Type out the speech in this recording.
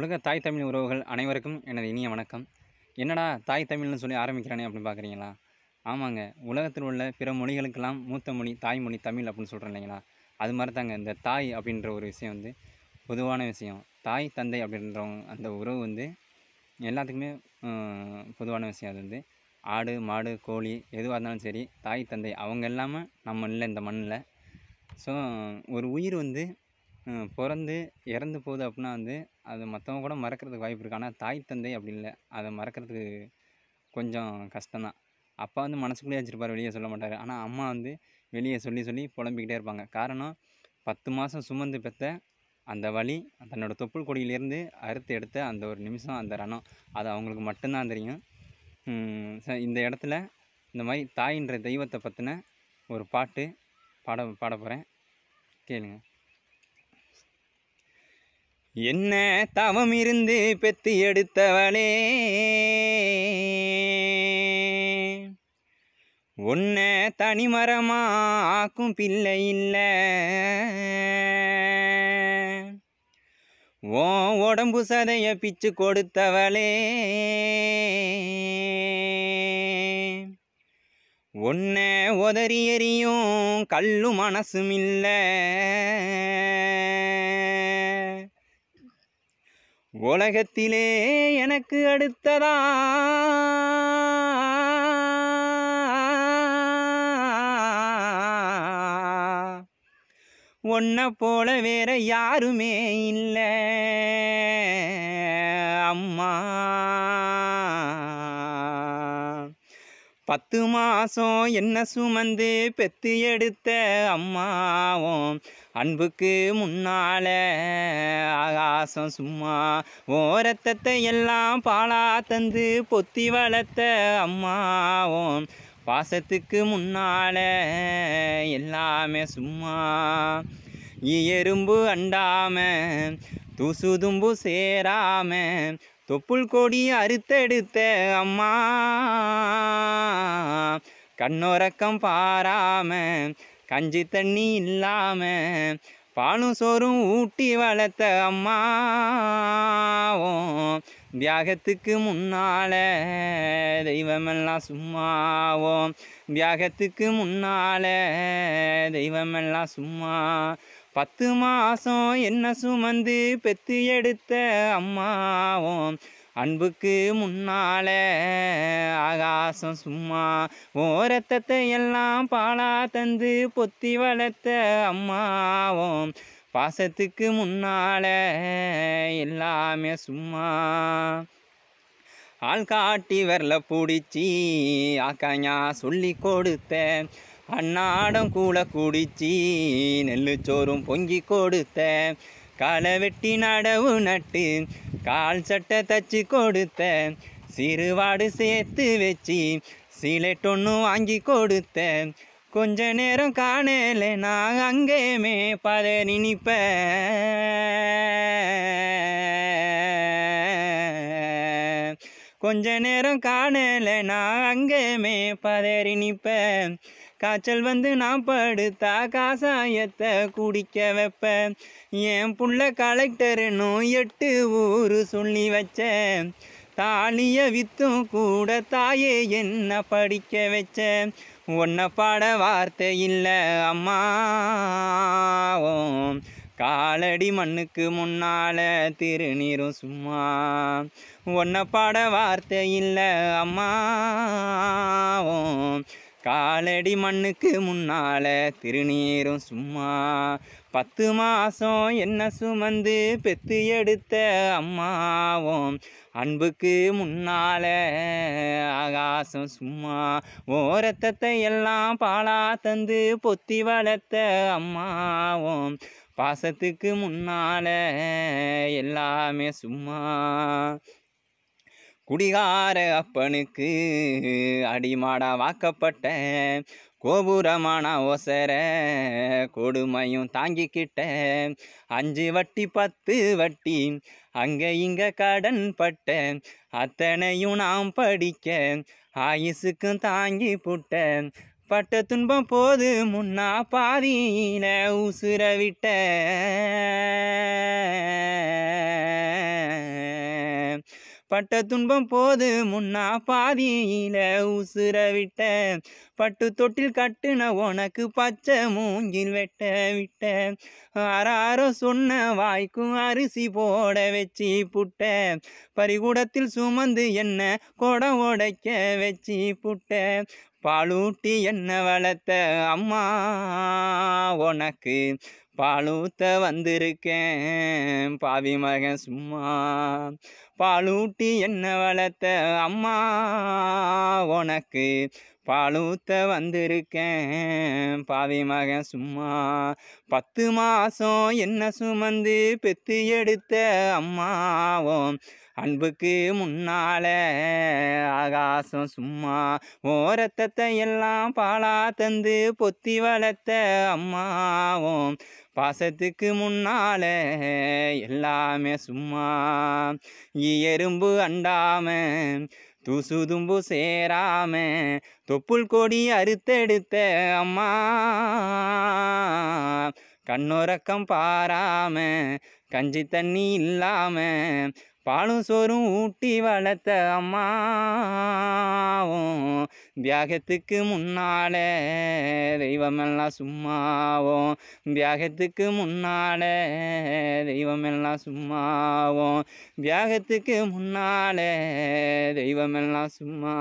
உலக தாய் தமிழ் உறவுகள் அனைவருக்கும் எனது இனிய வணக்கம் என்னடா தாய் தமிழ்னு சொல்லி ஆரம்பிக்கிறானே அப்படின்னு பார்க்குறீங்களா ஆமாங்க உலகத்தில் உள்ள பிற மொழிகளுக்கெல்லாம் மூத்த மொழி தாய்மொழி தமிழ் அப்படின்னு சொல்கிறேன் இல்லைங்களா அது மாதிரி தாங்க இந்த தாய் அப்படின்ற ஒரு விஷயம் வந்து பொதுவான விஷயம் தாய் தந்தை அப்படின்றவங்க அந்த உறவு வந்து எல்லாத்துக்குமே பொதுவான விஷயம் அது வந்து ஆடு மாடு கோழி எதுவாக இருந்தாலும் சரி தாய் தந்தை அவங்க இல்லாமல் நம்ம இல்லை இந்த மண்ணில் ஸோ ஒரு உயிர் வந்து பிறந்து இறந்து போகுது அப்புடின்னா வந்து அது மற்றவங்க கூட மறக்கிறதுக்கு வாய்ப்பு இருக்குது ஆனால் தாய் தந்தை அப்படி இல்லை அதை மறக்கிறதுக்கு கொஞ்சம் கஷ்டந்தான் அப்பா வந்து மனசுக்குள்ளே வச்சுருப்பார் வெளியே சொல்ல மாட்டார் ஆனால் அம்மா வந்து வெளியே சொல்லி சொல்லி புலம்பிக்கிட்டே இருப்பாங்க காரணம் பத்து மாதம் சுமந்து பெற்ற அந்த வழி தன்னோட தொப்புள் கொடியிலேருந்து அறுத்து எடுத்த அந்த ஒரு நிமிஷம் அந்த ரணம் அது அவங்களுக்கு மட்டும்தான் தெரியும் இந்த இடத்துல இந்த மாதிரி தாயின்ற தெய்வத்தை பற்றின ஒரு பாட்டு பாட பாட போகிறேன் கேளுங்கள் என்ன தவம் இருந்து பெத்து எடுத்தவளே உன்ன தனிமரமா ஆக்கும் பிள்ளை இல்லை ஓ உடம்பு சதைய பிச்சு கொடுத்தவளே உன்னை உதறி எறியும் கல்லும் மனசும் இல்லை உலகத்திலே எனக்கு அடுத்ததா ஒன்ன போல வேற யாருமே இல்லை அம்மா பத்து மாதம் என்ன சுமந்து பெத்து எடுத்த அம்மாவும் அன்புக்கு முன்னால ஆகாசம் சும்மா ஓரத்தத்தை எல்லாம் பாலா தந்து பொத்தி வளர்த்த அம்மாவும் பாசத்துக்கு முன்னால எல்லாமே சும்மா எறும்பு அண்டாம தூசுதும்பு சேராம தொப்புள் கொடி அறுத்தெடுத்த அம்மா கண்ணுறக்கம் பாராம கஞ்சி தண்ணி இல்லாம பாலும் சோறும் ஊட்டி வளர்த்த அம்மாவும் தியாகத்துக்கு முன்னால தெய்வமெல்லாம் சும்மாவும் தியாகத்துக்கு முன்னால தெய்வமெல்லாம் சும்மா பத்து மாதம் என்ன சுமந்து பெத்து எடுத்த அம்மாவும் அன்புக்கு முன்னால ஆகாசம் சும்மா ஓரத்தத்தை எல்லாம் பாலா தந்து பொத்தி வளர்த்த அம்மாவும் பாசத்துக்கு முன்னால எல்லாமே சும்மா ஆள் காட்டி வரல பிடிச்சி ஆக்காயா சொல்லி கொடுத்தேன் அன்னாடம் கூல குடிச்சி நெல்லு சோறும் பொங்கி கொடுத்த களை வெட்டி நடவு நட்டு கால் சட்டை தச்சு கொடுத்த சிறுவாடு சேர்த்து வச்சு ஒன்று வாங்கி கொடுத்த கொஞ்ச நேரம் காணல நான் அங்கேயுமே பத நினைப்ப கொஞ்ச நேரம் காணல நான் அங்கேயுமே பதறி நிற்பேன் காய்ச்சல் வந்து நான் படுத்தா காசாயத்தை குடிக்க வைப்ப என் புள்ள நோய் எட்டு ஊரு சொல்லி வச்ச தாலிய வித்தும் கூட தாயே என்ன படிக்க வச்ச ஒன்ன பாட வார்த்தை இல்லை அம்மா காலடி மண்ணுக்கு முன்னால திருநீரும் சும்மா ஒன்ன பாட வார்த்தை இல்லை அம்மாவும் காலடி மண்ணுக்கு முன்னால திருநீரும் சும்மா பத்து மாதம் என்ன சுமந்து பெத்து எடுத்த அம்மாவும் அன்புக்கு முன்னால ஆகாசம் சும்மா ஓரத்தத்தை எல்லாம் பாலா தந்து பொத்தி வளர்த்த அம்மாவும் பாசத்துக்கு முன்னால எல்லாமே சும்மா குடிகார அப்பனுக்கு அடிமாடா வாக்கப்பட்ட கோபுரமான ஒசர கொடுமையும் தாங்கிக்கிட்ட அஞ்சு வட்டி பத்து வட்டி அங்கே இங்கே கடன் பட்ட அத்தனையும் நாம் படிக்க ஆயுசுக்கும் தாங்கி புட்ட பட்ட துன்பம் போது முன்னா பாதியில உசுர விட்ட பட்ட துன்பம் போது முன்னா பாதியில உசுர விட்ட பட்டு தொட்டில் கட்டுன உனக்கு பச்சை மூங்கில் வெட்ட விட்ட ஆறாரோ சொன்ன வாய்க்கும் அரிசி போட வச்சு புட்ட பரிகூடத்தில் சுமந்து என்ன குடம் உடைக்க வச்சு புட்ட பாலூட்டி என்ன வளர்த்த அம்மா உனக்கு பாலூத்த வந்திருக்கேன் பாவி மகன் சும்மா பாலூட்டி என்ன வளர்த்த அம்மா உனக்கு பாலூத்த வந்திருக்கேன் பாவி மகன் சும்மா பத்து மாதம் என்ன சுமந்து பெத்து எடுத்த அம்மாவும் அன்புக்கு முன்னால ஆகாசம் சும்மா ஓரத்தத்தை எல்லாம் பாலா தந்து பொத்தி வளர்த்த அம்மாவும் பாசத்துக்கு முன்னால எல்லாமே சும்மா எறும்பு அண்டாம தூசு தும்பு சேராம தொப்புள் கொடி அறுத்தெடுத்த அம்மா கண்ணுறக்கம் பாராம கஞ்சி தண்ணி இல்லாம பாலும் சோறும் ஊட்டி வளர்த்த அம்மாவும் தியாகத்துக்கு முன்னால தெய்வமெல்லாம் சும்மாவும் தியாகத்துக்கு முன்னால தெய்வமெல்லாம் சும்மாவும் தியாகத்துக்கு முன்னால தெய்வமெல்லாம் சும்மா